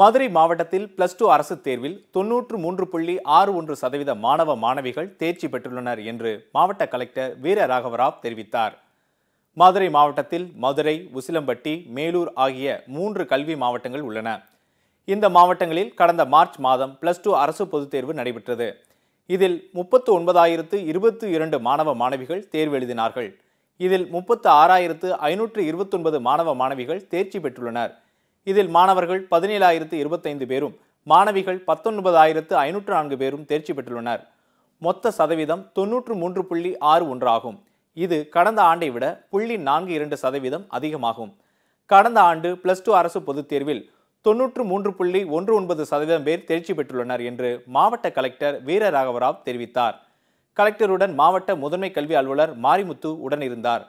மதுரை மாவட்டத்தில் plus two அரசு தேர்வில் தொன்னூற்று மூன்று புள்ளி ஆறு ஒன்று சதவீத மாணவ மாணவிகள் தேர்ச்சி பெற்றுள்ளனர் என்று மாவட்ட கலெக்டர் வீர ராகவராவ் தெரிவித்தார் மதுரை மாவட்டத்தில் மதுரை உசிலம்பட்டி மேலூர் ஆகிய மூன்று கல்வி மாவட்டங்கள் உள்ளன இந்த மாவட்டங்களில் கடந்த மார்ச் மாதம் பிளஸ் டூ அரசு பொதுத் தேர்வு நடைபெற்றது இதில் முப்பத்து ஒன்பதாயிரத்து இருபத்து இரண்டு மாணவ மாணவிகள் தேர்வு எழுதினார்கள் இதில் முப்பத்து ஆறாயிரத்து ஐநூற்று இருபத்தொன்பது மாணவ மாணவிகள் தேர்ச்சி பெற்றுள்ளனர் இதில் மாணவர்கள் பதினேழாயிரத்து இருபத்தைந்து பேரும் மாணவிகள் பத்தொன்பதாயிரத்து ஐநூற்று நான்கு பேரும் தேர்ச்சி பெற்றுள்ளனர் மொத்த சதவீதம் தொன்னூற்று மூன்று புள்ளி ஆறு ஒன்றாகும் இது கடந்த ஆண்டை விட புள்ளி நான்கு இரண்டு சதவீதம் அதிகமாகும் கடந்த ஆண்டு பிளஸ் டூ அரசு பொதுத் தேர்வில் தொன்னூற்று மூன்று புள்ளி ஒன்று ஒன்பது சதவீதம் பேர் தேர்ச்சி பெற்றுள்ளனர் என்று மாவட்ட கலெக்டர் வீரராகவராவ் தெரிவித்தார் கலெக்டருடன் மாவட்ட முதன்மை கல்வி அலுவலர் மாரிமுத்து உடனிருந்தார்